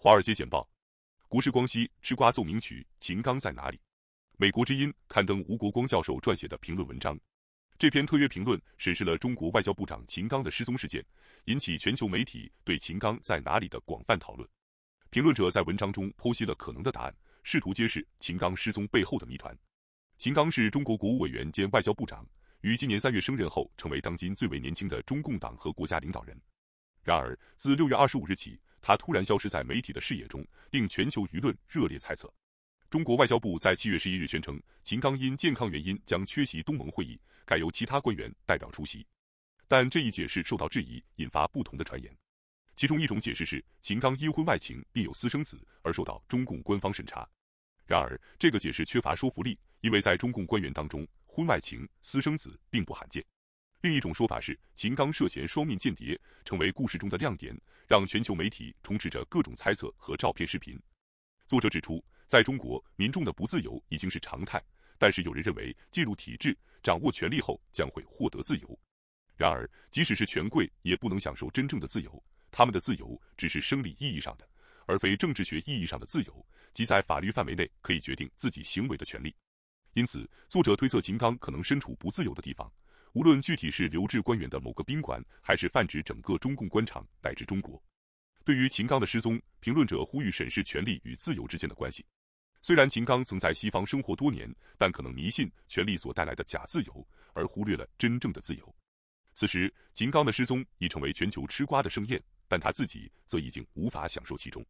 《华尔街简报》，国事光熙吃瓜奏鸣曲，秦刚在哪里？《美国之音》刊登吴国光教授撰写的评论文章。这篇特约评论审视了中国外交部长秦刚的失踪事件，引起全球媒体对秦刚在哪里的广泛讨论。评论者在文章中剖析了可能的答案，试图揭示秦刚失踪背后的谜团。秦刚是中国国务委员兼外交部长，于今年三月升任后，成为当今最为年轻的中共党和国家领导人。然而，自六月二十五日起。他突然消失在媒体的视野中，令全球舆论热烈猜测。中国外交部在七月十一日宣称，秦刚因健康原因将缺席东盟会议，改由其他官员代表出席。但这一解释受到质疑，引发不同的传言。其中一种解释是，秦刚因婚外情并有私生子而受到中共官方审查。然而，这个解释缺乏说服力，因为在中共官员当中，婚外情、私生子并不罕见。另一种说法是，秦刚涉嫌双面间谍，成为故事中的亮点，让全球媒体充斥着各种猜测和照片、视频。作者指出，在中国，民众的不自由已经是常态，但是有人认为，进入体制、掌握权力后，将会获得自由。然而，即使是权贵，也不能享受真正的自由，他们的自由只是生理意义上的，而非政治学意义上的自由，即在法律范围内可以决定自己行为的权利。因此，作者推测秦刚可能身处不自由的地方。无论具体是留置官员的某个宾馆，还是泛指整个中共官场乃至中国，对于秦刚的失踪，评论者呼吁审视权力与自由之间的关系。虽然秦刚曾在西方生活多年，但可能迷信权力所带来的假自由，而忽略了真正的自由。此时，秦刚的失踪已成为全球吃瓜的盛宴，但他自己则已经无法享受其中。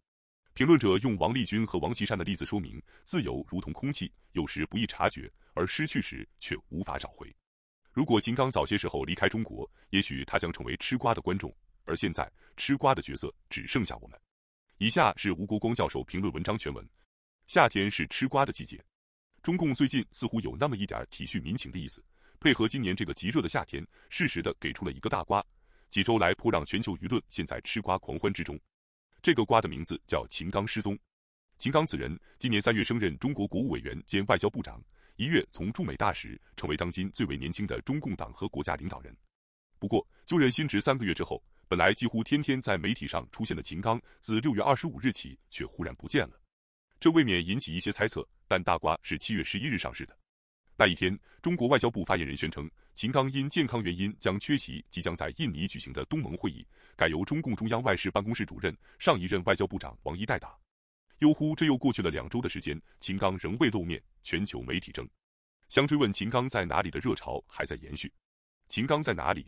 评论者用王立军和王岐山的例子说明，自由如同空气，有时不易察觉，而失去时却无法找回。如果秦刚早些时候离开中国，也许他将成为吃瓜的观众，而现在吃瓜的角色只剩下我们。以下是吴国光教授评论文章全文：夏天是吃瓜的季节，中共最近似乎有那么一点体恤民情的意思，配合今年这个极热的夏天，适时的给出了一个大瓜，几周来颇让全球舆论陷在吃瓜狂欢之中。这个瓜的名字叫秦刚失踪。秦刚此人，今年三月升任中国国务委员兼外交部长。一跃从驻美大使成为当今最为年轻的中共党和国家领导人。不过，就任新职三个月之后，本来几乎天天在媒体上出现的秦刚，自六月二十五日起却忽然不见了，这未免引起一些猜测。但大瓜是七月十一日上市的，那一天，中国外交部发言人宣称，秦刚因健康原因将缺席即将在印尼举行的东盟会议，改由中共中央外事办公室主任、上一任外交部长王毅代打。又乎，这又过去了两周的时间，秦刚仍未露面，全球媒体争，相追问秦刚在哪里的热潮还在延续。秦刚在哪里？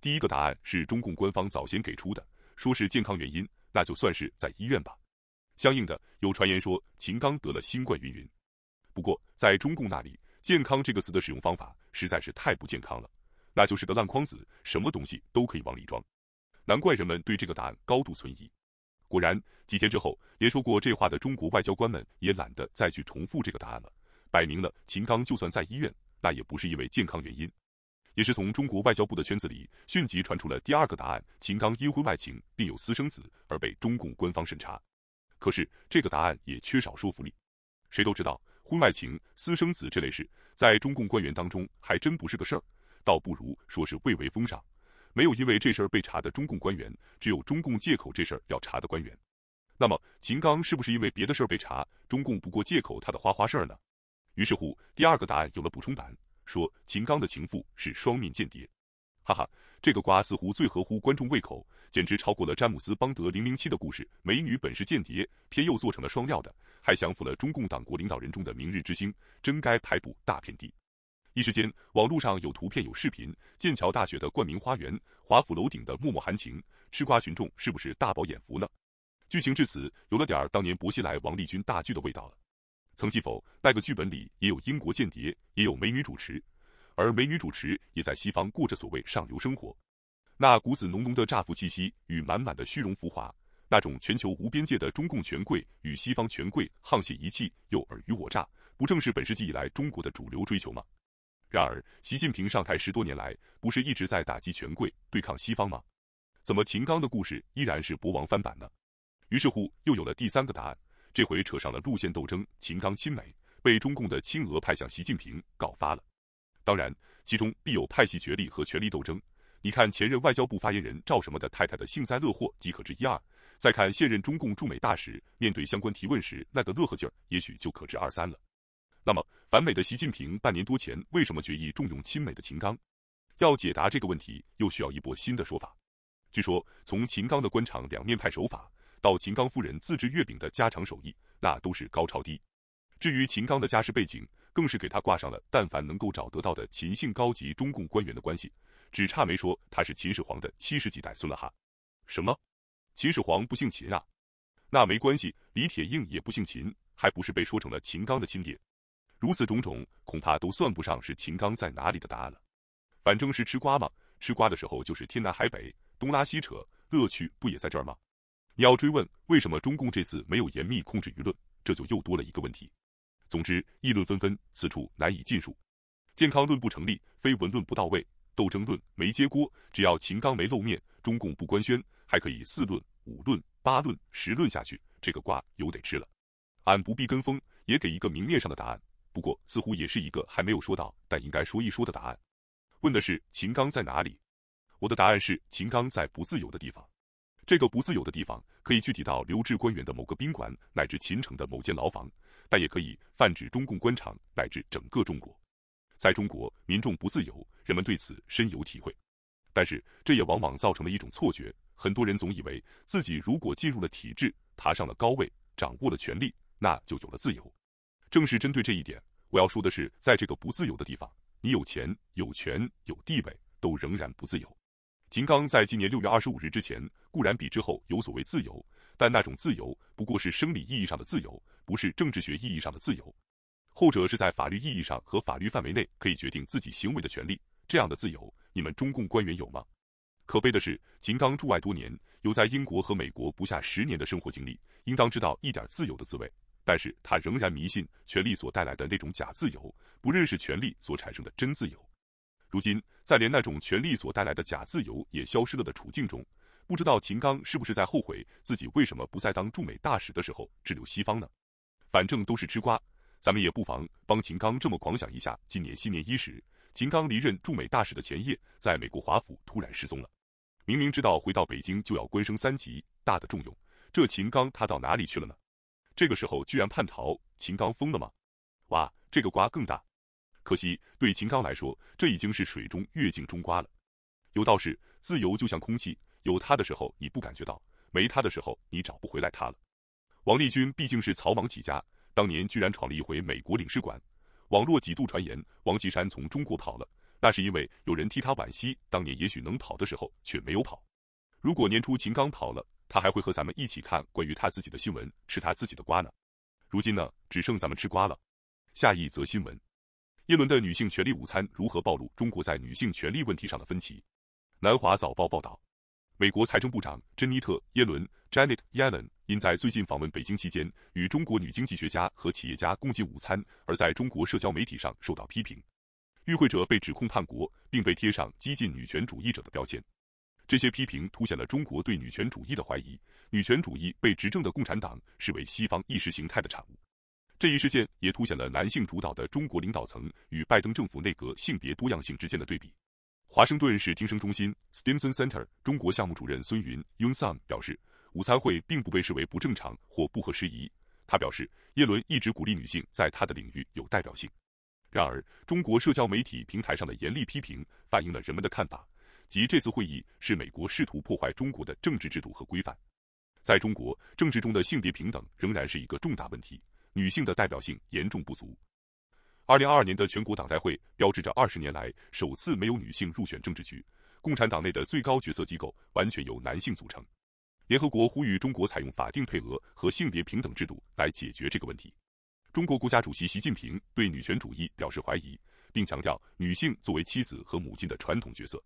第一个答案是中共官方早先给出的，说是健康原因，那就算是在医院吧。相应的，有传言说秦刚得了新冠，云云。不过，在中共那里，“健康”这个词的使用方法实在是太不健康了，那就是个烂筐子，什么东西都可以往里装，难怪人们对这个答案高度存疑。果然，几天之后，连说过这话的中国外交官们也懒得再去重复这个答案了。摆明了，秦刚就算在医院，那也不是因为健康原因，也是从中国外交部的圈子里迅即传出了第二个答案：秦刚因婚外情并有私生子而被中共官方审查。可是这个答案也缺少说服力。谁都知道，婚外情、私生子这类事，在中共官员当中还真不是个事儿，倒不如说是蔚为风尚。没有因为这事儿被查的中共官员，只有中共借口这事儿要查的官员。那么秦刚是不是因为别的事儿被查？中共不过借口他的花花事儿呢？于是乎，第二个答案有了补充版，说秦刚的情妇是双面间谍。哈哈，这个瓜似乎最合乎观众胃口，简直超过了詹姆斯邦德零零七的故事，美女本是间谍，偏又做成了双料的，还降服了中共党国领导人中的明日之星，真该拍部大片地。一时间，网络上有图片有视频，剑桥大学的冠名花园，华府楼顶的脉脉含情，吃瓜群众是不是大饱眼福呢？剧情至此，有了点儿当年薄熙来、王立军大剧的味道了。曾记否，那个剧本里也有英国间谍，也有美女主持，而美女主持也在西方过着所谓上流生活。那股子浓浓的诈富气息与满满的虚荣浮华，那种全球无边界的中共权贵与西方权贵沆瀣一气又尔虞我诈，不正是本世纪以来中国的主流追求吗？然而，习近平上台十多年来，不是一直在打击权贵、对抗西方吗？怎么秦刚的故事依然是国王翻版呢？于是乎，又有了第三个答案，这回扯上了路线斗争，秦刚亲美，被中共的亲俄派向习近平告发了。当然，其中必有派系角力和权力斗争。你看前任外交部发言人赵什么的太太的幸灾乐祸即可知一二；再看现任中共驻美大使面对相关提问时那个乐呵劲儿，也许就可知二三了。那么反美的习近平半年多前为什么决议重用亲美的秦刚？要解答这个问题，又需要一波新的说法。据说，从秦刚的官场两面派手法，到秦刚夫人自制月饼的家常手艺，那都是高超低。至于秦刚的家世背景，更是给他挂上了但凡能够找得到的秦姓高级中共官员的关系，只差没说他是秦始皇的七十几代孙了哈。什么？秦始皇不姓秦啊？那没关系，李铁映也不姓秦，还不是被说成了秦刚的亲爹？如此种种，恐怕都算不上是秦刚在哪里的答案了。反正是吃瓜嘛，吃瓜的时候就是天南海北，东拉西扯，乐趣不也在这儿吗？你要追问为什么中共这次没有严密控制舆论，这就又多了一个问题。总之，议论纷纷，此处难以尽数。健康论不成立，非文论不到位，斗争论没揭锅。只要秦刚没露面，中共不官宣，还可以四论、五论、八论、十论下去，这个瓜有得吃了。俺不必跟风，也给一个明面上的答案。不过，似乎也是一个还没有说到但应该说一说的答案。问的是秦刚在哪里？我的答案是秦刚在不自由的地方。这个不自由的地方可以具体到留置官员的某个宾馆，乃至秦城的某间牢房，但也可以泛指中共官场乃至整个中国。在中国，民众不自由，人们对此深有体会。但是，这也往往造成了一种错觉：很多人总以为自己如果进入了体制，爬上了高位，掌握了权力，那就有了自由。正是针对这一点，我要说的是，在这个不自由的地方，你有钱、有权、有地位，都仍然不自由。秦刚在今年六月二十五日之前，固然比之后有所谓自由，但那种自由不过是生理意义上的自由，不是政治学意义上的自由。后者是在法律意义上和法律范围内可以决定自己行为的权利。这样的自由，你们中共官员有吗？可悲的是，秦刚驻外多年，有在英国和美国不下十年的生活经历，应当知道一点自由的滋味。但是他仍然迷信权力所带来的那种假自由，不认识权力所产生的真自由。如今，在连那种权力所带来的假自由也消失了的处境中，不知道秦刚是不是在后悔自己为什么不在当驻美大使的时候滞留西方呢？反正都是吃瓜，咱们也不妨帮秦刚这么狂想一下：今年新年伊始，秦刚离任驻美大使的前夜，在美国华府突然失踪了。明明知道回到北京就要官升三级，大的重用，这秦刚他到哪里去了呢？这个时候居然叛逃，秦刚疯了吗？哇，这个瓜更大！可惜对秦刚来说，这已经是水中月镜中瓜了。有道是，自由就像空气，有他的时候你不感觉到，没他的时候你找不回来他了。王立军毕竟是草莽起家，当年居然闯了一回美国领事馆。网络几度传言王岐山从中国跑了，那是因为有人替他惋惜，当年也许能跑的时候却没有跑。如果年初秦刚跑了，他还会和咱们一起看关于他自己的新闻，吃他自己的瓜呢。如今呢，只剩咱们吃瓜了。下一则新闻：耶伦的女性权利午餐如何暴露中国在女性权利问题上的分歧？南华早报报道，美国财政部长珍妮特·耶伦 （Janet Yellen） 因在最近访问北京期间与中国女经济学家和企业家共进午餐，而在中国社交媒体上受到批评。与会者被指控叛国，并被贴上激进女权主义者的标签。这些批评凸显了中国对女权主义的怀疑，女权主义被执政的共产党视为西方意识形态的产物。这一事件也凸显了男性主导的中国领导层与拜登政府内阁性别多样性之间的对比。华盛顿市听声中心 （Stimson Center） 中国项目主任孙云 （Yun Sun） 表示，午餐会并不被视为不正常或不合时宜。他表示，耶伦一直鼓励女性在他的领域有代表性。然而，中国社交媒体平台上的严厉批评反映了人们的看法。即这次会议是美国试图破坏中国的政治制度和规范。在中国政治中的性别平等仍然是一个重大问题，女性的代表性严重不足。二零二二年的全国党代会标志着二十年来首次没有女性入选政治局，共产党内的最高决策机构完全由男性组成。联合国呼吁中国采用法定配额和性别平等制度来解决这个问题。中国国家主席习近平对女权主义表示怀疑，并强调女性作为妻子和母亲的传统角色。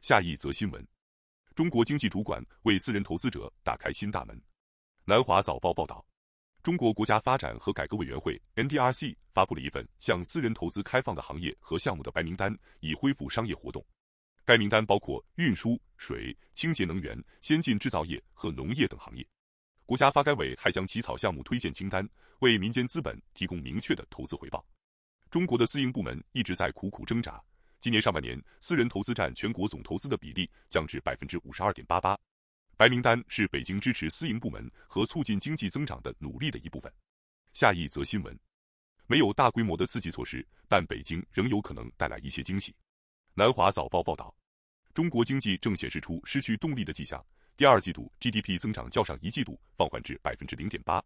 下一则新闻：中国经济主管为私人投资者打开新大门。南华早报报道，中国国家发展和改革委员会 （NDRC） 发布了一份向私人投资开放的行业和项目的白名单，以恢复商业活动。该名单包括运输、水、清洁能源、先进制造业和农业等行业。国家发改委还将起草项目推荐清单，为民间资本提供明确的投资回报。中国的私营部门一直在苦苦挣扎。今年上半年，私人投资占全国总投资的比例降至百分之五十二点八八。白名单是北京支持私营部门和促进经济增长的努力的一部分。下一则新闻，没有大规模的刺激措施，但北京仍有可能带来一些惊喜。南华早报报道，中国经济正显示出失去动力的迹象。第二季度 GDP 增长较上一季度放缓至百分之零点八。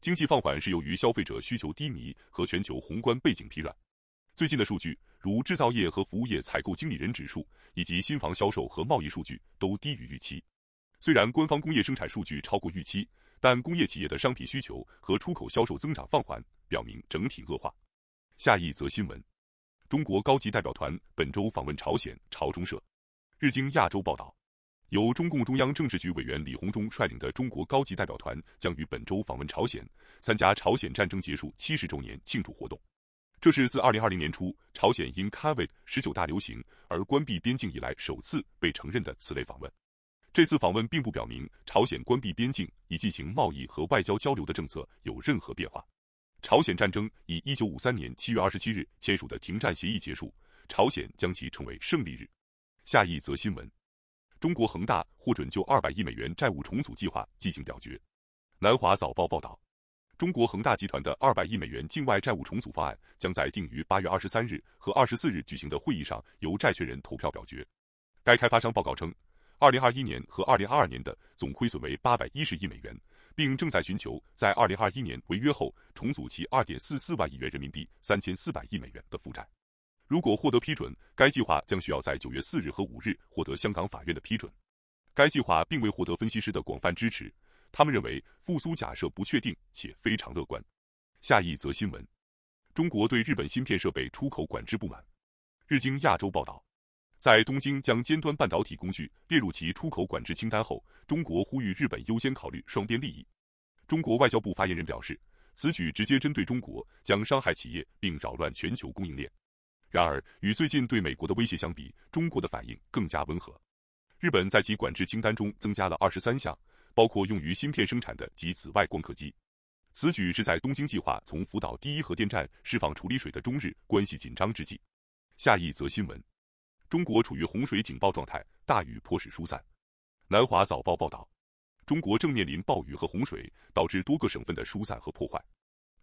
经济放缓是由于消费者需求低迷和全球宏观背景疲软。最近的数据，如制造业和服务业采购经理人指数以及新房销售和贸易数据，都低于预期。虽然官方工业生产数据超过预期，但工业企业的商品需求和出口销售增长放缓，表明整体恶化。下一则新闻：中国高级代表团本周访问朝鲜。朝中社、日经亚洲报道，由中共中央政治局委员李鸿忠率领的中国高级代表团将于本周访问朝鲜，参加朝鲜战争结束七十周年庆祝活动。这是自二零二零年初朝鲜因 COVID 十九大流行而关闭边境以来首次被承认的此类访问。这次访问并不表明朝鲜关闭边境以进行贸易和外交交流的政策有任何变化。朝鲜战争以一九五三年七月二十七日签署的停战协议结束，朝鲜将其称为胜利日。下一则新闻：中国恒大获准就二百亿美元债务重组计划进行表决。南华早报报道。中国恒大集团的二百亿美元境外债务重组方案将在定于八月二十三日和二十四日举行的会议上由债权人投票表决。该开发商报告称，二零二一年和二零二二年的总亏损为八百一十亿美元，并正在寻求在二零二一年违约后重组其二点四四万亿元人民币、三千四百亿美元的负债。如果获得批准，该计划将需要在九月四日和五日获得香港法院的批准。该计划并未获得分析师的广泛支持。他们认为复苏假设不确定且非常乐观。下一则新闻：中国对日本芯片设备出口管制不满。日经亚洲报道，在东京将尖端半导体工具列入其出口管制清单后，中国呼吁日本优先考虑双边利益。中国外交部发言人表示，此举直接针对中国，将伤害企业并扰乱全球供应链。然而，与最近对美国的威胁相比，中国的反应更加温和。日本在其管制清单中增加了二十三项。包括用于芯片生产的及紫外光刻机，此举是在东京计划从福岛第一核电站释放处理水的中日关系紧张之际。下一则新闻：中国处于洪水警报状态，大雨迫使疏散。南华早报报道，中国正面临暴雨和洪水，导致多个省份的疏散和破坏。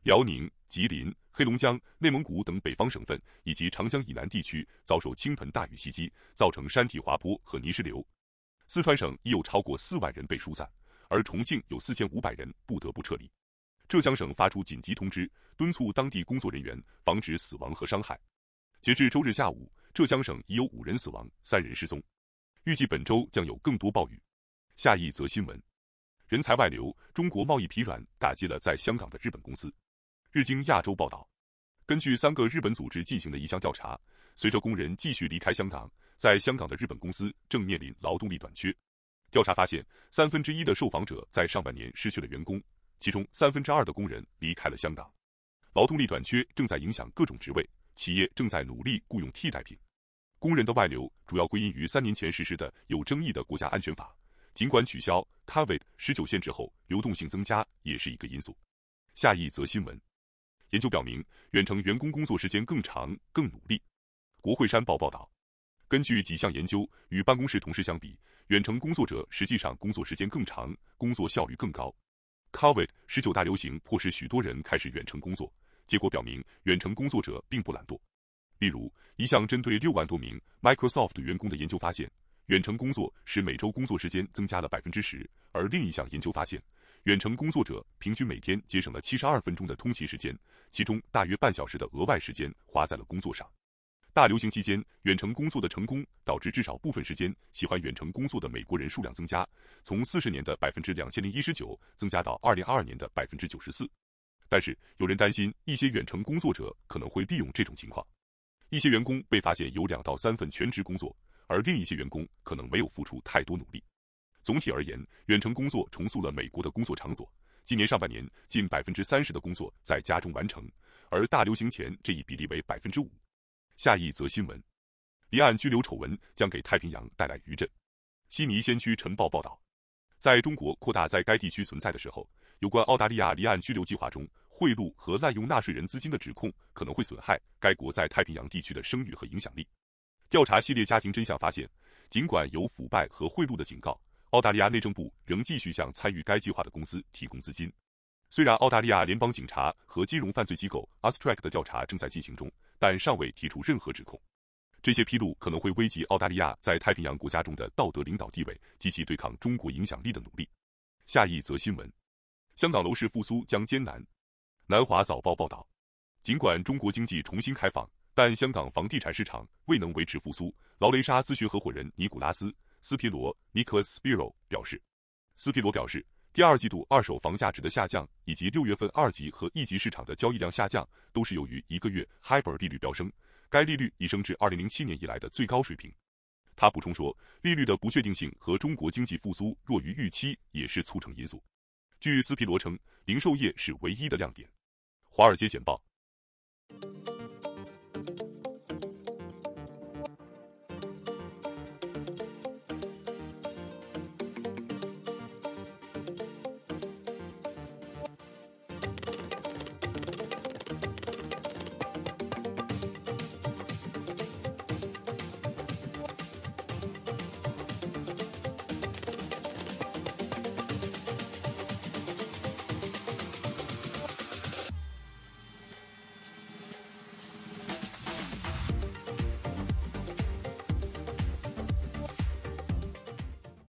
辽宁、吉林、黑龙江、内蒙古等北方省份以及长江以南地区遭受倾盆大雨袭击，造成山体滑坡和泥石流。四川省已有超过四万人被疏散，而重庆有四千五百人不得不撤离。浙江省发出紧急通知，敦促当地工作人员防止死亡和伤害。截至周日下午，浙江省已有五人死亡，三人失踪。预计本周将有更多暴雨。下一则新闻：人才外流，中国贸易疲软打击了在香港的日本公司。日经亚洲报道，根据三个日本组织进行的一项调查，随着工人继续离开香港。在香港的日本公司正面临劳动力短缺。调查发现，三分之一的受访者在上半年失去了员工，其中三分之二的工人离开了香港。劳动力短缺正在影响各种职位，企业正在努力雇佣替代品。工人的外流主要归因于三年前实施的有争议的国家安全法，尽管取消 COVID-19 限制后流动性增加也是一个因素。下一则新闻：研究表明，远程员工工作时间更长、更努力。国会山报报道。根据几项研究，与办公室同事相比，远程工作者实际上工作时间更长，工作效率更高。Covid 十九大流行迫使许多人开始远程工作，结果表明，远程工作者并不懒惰。例如，一项针对六万多名 Microsoft 员工的研究发现，远程工作使每周工作时间增加了百分之十；而另一项研究发现，远程工作者平均每天节省了七十二分钟的通勤时间，其中大约半小时的额外时间花在了工作上。大流行期间，远程工作的成功导致至少部分时间喜欢远程工作的美国人数量增加，从四十年的百分之两千零一十九增加到二零二二年的百分之九十四。但是，有人担心一些远程工作者可能会利用这种情况。一些员工被发现有两到三份全职工作，而另一些员工可能没有付出太多努力。总体而言，远程工作重塑了美国的工作场所。今年上半年，近百分之三十的工作在家中完成，而大流行前这一比例为百分之五。下一则新闻，离岸拘留丑闻将给太平洋带来余震。悉尼先驱晨报报道，在中国扩大在该地区存在的时候，有关澳大利亚离岸拘留计划中贿赂和滥用纳税人资金的指控，可能会损害该国在太平洋地区的声誉和影响力。调查系列家庭真相发现，尽管有腐败和贿赂的警告，澳大利亚内政部仍继续向参与该计划的公司提供资金。虽然澳大利亚联邦警察和金融犯罪机构 a s t r e c 的调查正在进行中，但尚未提出任何指控。这些披露可能会危及澳大利亚在太平洋国家中的道德领导地位及其对抗中国影响力的努力。下一则新闻：香港楼市复苏将艰难。南华早报报道，尽管中国经济重新开放，但香港房地产市场未能维持复苏。劳雷莎咨询合伙人尼古拉斯·斯皮罗 （Nicholas Spiro） 表示，斯皮罗表示。第二季度二手房价值的下降，以及六月份二级和一级市场的交易量下降，都是由于一个月 Hyper 利率飙升，该利率已升至二零零七年以来的最高水平。他补充说，利率的不确定性和中国经济复苏弱于预期也是促成因素。据斯皮罗称，零售业是唯一的亮点。《华尔街简报》。